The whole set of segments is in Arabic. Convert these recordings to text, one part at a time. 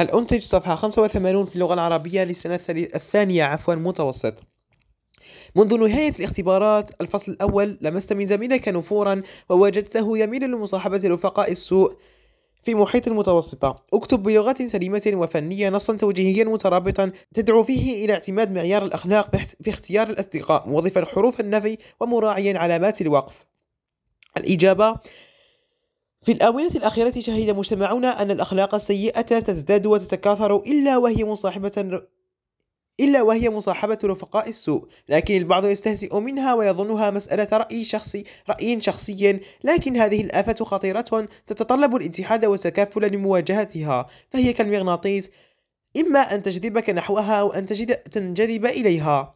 حل أنتج صفحة 85 في اللغة العربية للسنة الثانية عفوا متوسط منذ نهاية الاختبارات الفصل الأول لمست من زميلك نفورا ووجدته يميل لمصاحبة رفقاء السوء في محيط المتوسطة اكتب بلغة سليمة وفنية نصا توجيهيا مترابطا تدعو فيه إلى اعتماد معيار الأخلاق في اختيار الأصدقاء موظفا حروف النفي ومراعيا علامات الوقف الإجابة في الآونة الأخيرة شهد مجتمعنا أن الأخلاق السيئة تزداد وتتكاثر إلا وهي مصاحبة إلا وهي مصاحبة رفقاء السوء لكن البعض يستهزئ منها ويظنها مسألة رأي شخصي رأي شخصي لكن هذه الآفة خطيرة تتطلب الاتحاد والتكافل لمواجهتها فهي كالمغناطيس إما أن تجذبك نحوها أو أن تجد تنجذب إليها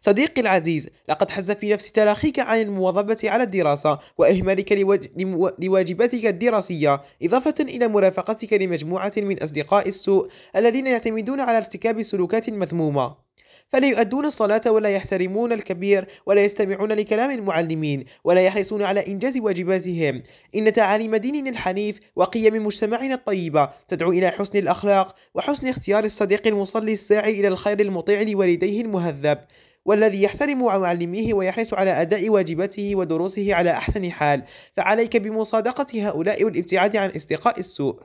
صديقي العزيز لقد حز في نفس تراخيك عن المواظبة على الدراسة وإهمالك لواجباتك الدراسية إضافة إلى مرافقتك لمجموعة من أصدقاء السوء الذين يعتمدون على ارتكاب سلوكات مذمومة فلا يؤدون الصلاة ولا يحترمون الكبير ولا يستمعون لكلام المعلمين ولا يحرصون على إنجاز واجباتهم إن تعاليم ديننا الحنيف وقيم مجتمعنا الطيبة تدعو إلى حسن الأخلاق وحسن اختيار الصديق المصلي الساعي إلى الخير المطيع لوالديه المهذب والذي يحترم معلميه ويحرص على أداء واجباته ودروسه على أحسن حال فعليك بمصادقة هؤلاء والابتعاد عن استقاء السوء